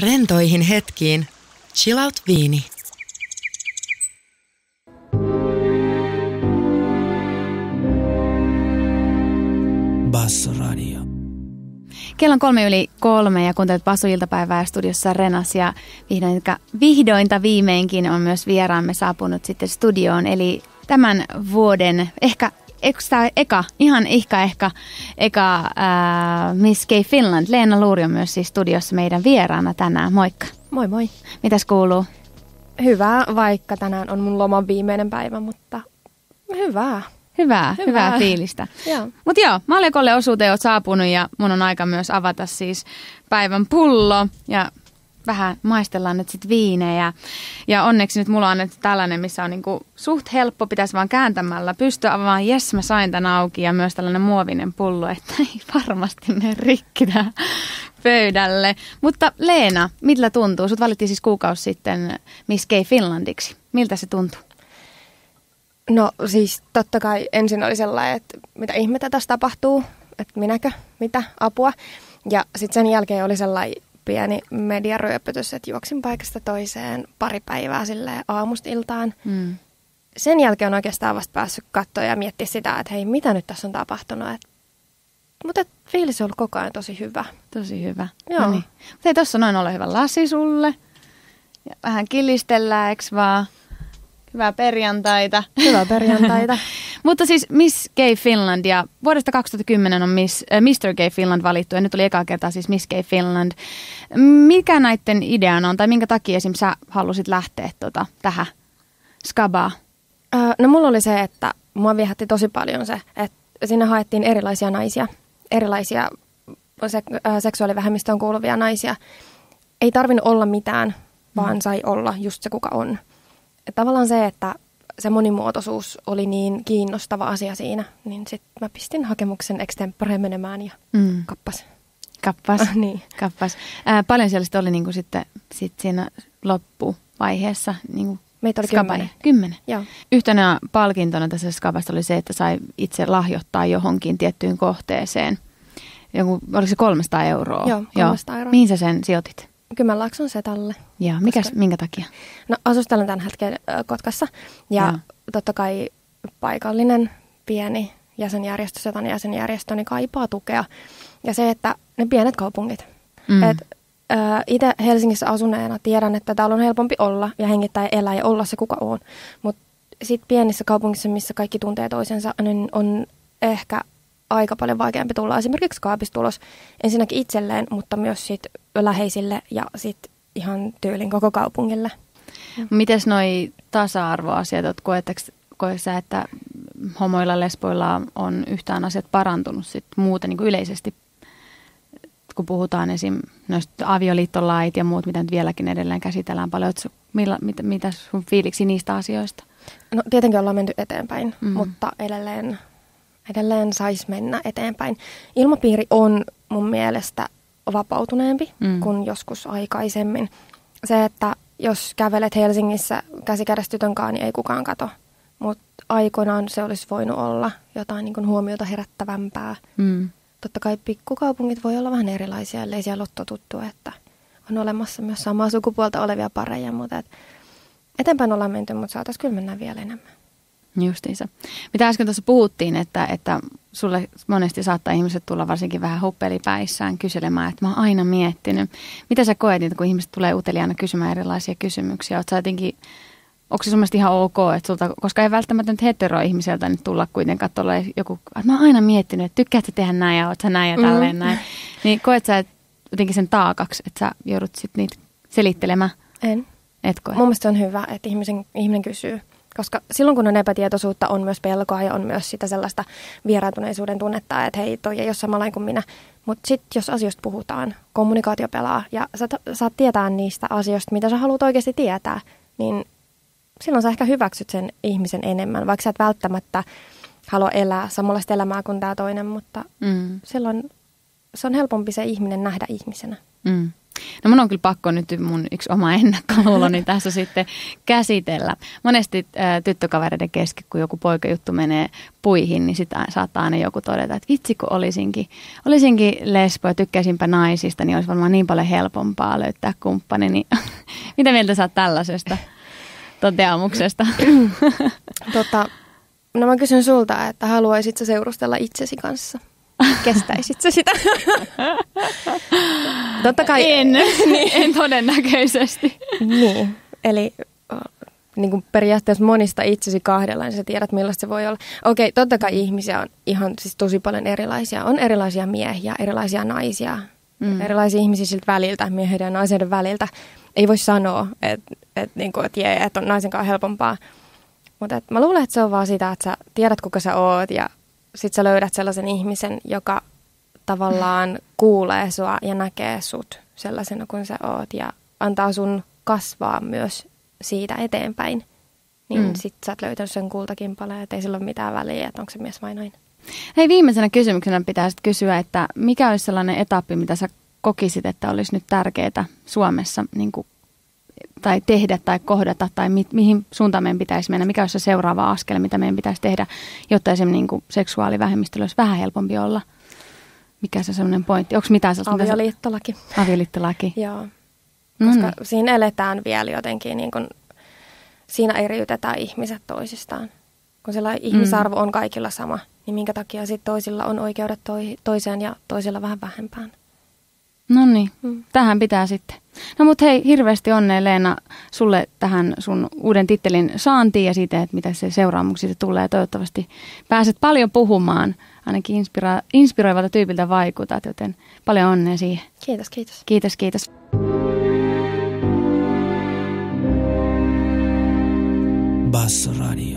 rentoihin hetkiin. Chill out viini. Bassoradio. Radio. Kello on kolme yli kolme ja kuuntelet Basso-iltapäivää studiossa Renas ja vihdoin, vihdointa viimeinkin on myös vieraamme saapunut sitten studioon. Eli tämän vuoden ehkä eikö tämä eka, ihan ihka ehkä, eka äh, Miss Gay Finland. Leena Luuri on myös siis studiossa meidän vieraana tänään. Moikka. Moi moi. Mitäs kuuluu? Hyvää, vaikka tänään on mun loman viimeinen päivä, mutta hyvää. Hyvää, hyvää, hyvää fiilistä. Mutta joo, Maljakolle osuuteen oot saapunut ja mun on aika myös avata siis päivän pullo. Ja vähän maistellaan nyt sitten viinejä. Ja onneksi nyt mulla on nyt tällainen, missä on niinku suht helppo, pitäisi vaan kääntämällä pystyä avaamaan, jes mä sain tämän auki ja myös tällainen muovinen pullo, että ei varmasti ne rikki pöydälle. Mutta Leena, mitä tuntuu? Sut valittiin siis kuukausi sitten Miss Gay Finlandiksi. Miltä se tuntuu? No siis totta kai ensin oli sellainen, että mitä ihmettä tässä tapahtuu, että minäkö, mitä, apua. Ja sitten sen jälkeen oli sellainen pieni mediaryöpytys, että juoksin paikasta toiseen pari päivää sille aamusta iltaan. Mm. Sen jälkeen on oikeastaan vasta päässyt katsoa ja miettiä sitä, että hei, mitä nyt tässä on tapahtunut. Et, mutta et, fiilis on ollut koko ajan tosi hyvä. Tosi hyvä. Joo. No niin. Mutta ei tuossa noin ole hyvä lasi sulle. Ja vähän kilistellään, eks vaan? Hyvää perjantaita. Hyvää perjantaita. Mutta siis Miss Gay Finland ja vuodesta 2010 on Miss, äh, Mr. Gay Finland valittu ja nyt oli ekaa kertaa siis Miss Gay Finland. Mikä näiden ideana on tai minkä takia esim. sä halusit lähteä tota, tähän skabaa? Öö, no mulla oli se, että mua viehätti tosi paljon se, että sinne haettiin erilaisia naisia, erilaisia se, äh, seksuaalivähemmistöön kuuluvia naisia. Ei tarvinnut olla mitään, vaan mm. sai olla just se kuka on tavallaan se, että se monimuotoisuus oli niin kiinnostava asia siinä, niin sitten mä pistin hakemuksen extempore menemään ja mm. kappas. Kappas, ah, niin. kappas. Ää, paljon siellä sitten oli niinku sitten, sit siinä loppuvaiheessa niinku Meitä oli Skabai. kymmenen. kymmenen. Joo. Yhtenä palkintona tässä skabasta oli se, että sai itse lahjoittaa johonkin tiettyyn kohteeseen. Joku, oliko se 300 euroa? Joo, 300 Joo. euroa. Mihin sä sen sijoitit? Kymenlaakson setalle. Ja mikäs, koska, minkä takia? No asustelen tämän hetken Kotkassa ja, ja totta kai paikallinen pieni jäsenjärjestö, setan jäsenjärjestö, niin kaipaa tukea. Ja se, että ne pienet kaupungit. Mm. Et, itse Helsingissä asuneena tiedän, että täällä on helpompi olla ja hengittää ja elää ja olla se kuka on. Mutta sitten pienissä kaupungissa, missä kaikki tuntee toisensa, niin on ehkä aika paljon vaikeampi tulla esimerkiksi kaapistulos ensinnäkin itselleen, mutta myös sit läheisille ja sit ihan tyylin koko kaupungille. Mites noi tasa-arvoasiat, että koetko sä, että homoilla, lesboilla on yhtään asiat parantunut sit muuten niin yleisesti, kun puhutaan esim. noista avioliittolait ja muut, mitä nyt vieläkin edelleen käsitellään paljon. Su, milla, mit, mitä sun fiiliksi niistä asioista? No tietenkin ollaan menty eteenpäin, mm-hmm. mutta edelleen edelleen saisi mennä eteenpäin. Ilmapiiri on mun mielestä vapautuneempi mm. kuin joskus aikaisemmin. Se, että jos kävelet Helsingissä käsikädessä tytönkaan, niin ei kukaan kato. Mutta aikoinaan se olisi voinut olla jotain niin kuin huomiota herättävämpää. Mm. Totta kai pikkukaupungit voi olla vähän erilaisia, ellei siellä ole totuttu, että on olemassa myös samaa sukupuolta olevia pareja, mutta et eteenpäin ollaan menty, mutta saataisiin kyllä mennä vielä enemmän. Justiinsa. Mitä äsken tuossa puhuttiin, että, että sulle monesti saattaa ihmiset tulla varsinkin vähän huppelipäissään kyselemään, että mä oon aina miettinyt. Mitä sä koet niitä, kun ihmiset tulee uteliaana kysymään erilaisia kysymyksiä? Oot sä jotenkin, onko se sun ihan ok, että sulta, koska ei välttämättä nyt hetero-ihmiseltä nyt tulla kuitenkaan tuolla joku, että mä oon aina miettinyt, että sä tehdä näin ja oot sä näin ja mm-hmm. tälleen mm. näin. Niin koet sä että jotenkin sen taakaksi, että sä joudut sitten niitä selittelemään? En. Etkö? Mun mielestä on hyvä, että ihmisen, ihminen kysyy. Koska silloin, kun on epätietoisuutta, on myös pelkoa ja on myös sitä sellaista vieraantuneisuuden tunnetta, että hei, toi ei ole samanlainen kuin minä. Mutta sitten, jos asioista puhutaan, kommunikaatio pelaa ja sä t- saat tietää niistä asioista, mitä sä haluat oikeasti tietää, niin silloin sä ehkä hyväksyt sen ihmisen enemmän, vaikka sä et välttämättä halua elää samanlaista elämää kuin tämä toinen, mutta mm. silloin se on helpompi se ihminen nähdä ihmisenä. Mm. No mun on kyllä pakko nyt mun yksi oma ennakkoluuloni tässä sitten käsitellä. Monesti ää, äh, tyttökavereiden kesken, kun joku poikajuttu menee puihin, niin sitä saattaa aina joku todeta, että vitsi kun olisinkin, olisinkin lesbo ja tykkäisinpä naisista, niin olisi varmaan niin paljon helpompaa löytää kumppani. Niin, mitä mieltä sä oot tällaisesta toteamuksesta? tota, no mä kysyn sulta, että sä seurustella itsesi kanssa? kestäisit sä sitä? Totta kai... En, niin. en todennäköisesti. niin, eli niin kuin periaatteessa monista itsesi kahdella, niin sä tiedät millaista se voi olla. Okei, totta kai ihmisiä on ihan siis tosi paljon erilaisia. On erilaisia miehiä, erilaisia naisia, mm. erilaisia ihmisiä siltä väliltä, miehiä ja naisen väliltä. Ei voi sanoa, että et, niin et, et on naisen kanssa helpompaa. Mutta mä luulen, että se on vaan sitä, että sä tiedät, kuka sä oot ja sit sä löydät sellaisen ihmisen, joka tavallaan kuulee sua ja näkee sut sellaisena kuin sä oot ja antaa sun kasvaa myös siitä eteenpäin. Niin mm. sit sä oot löytänyt sen paljon, että ei sillä ole mitään väliä, että onko se mies vai nainen. Hei viimeisenä kysymyksenä pitää sitten kysyä, että mikä olisi sellainen etappi, mitä sä kokisit, että olisi nyt tärkeää Suomessa niin kuin, tai tehdä tai kohdata tai mi- mihin suuntaan meidän pitäisi mennä, mikä olisi se seuraava askel, mitä meidän pitäisi tehdä, jotta esimerkiksi niin kuin, seksuaalivähemmistöllä olisi vähän helpompi olla – mikä se semmoinen pointti? Onko mitään sellaista? Avioliittolaki. Avioliittolaki. Joo. Mm. Koska mm. siinä eletään vielä jotenkin, niin kun, siinä eriytetään ihmiset toisistaan. Kun sillä mm. ihmisarvo on kaikilla sama, niin minkä takia sitten toisilla on oikeudet toi, toiseen ja toisilla vähän vähempään. No niin, mm. tähän pitää sitten. No mutta hei, hirveästi onnea Leena sulle tähän sun uuden tittelin saantiin ja siitä, että mitä se seuraamuksista tulee. Toivottavasti pääset paljon puhumaan ainakin inspira- inspiroivalta tyypiltä vaikutat, joten paljon onnea siihen. Kiitos, kiitos. Kiitos, kiitos. Basso Radio.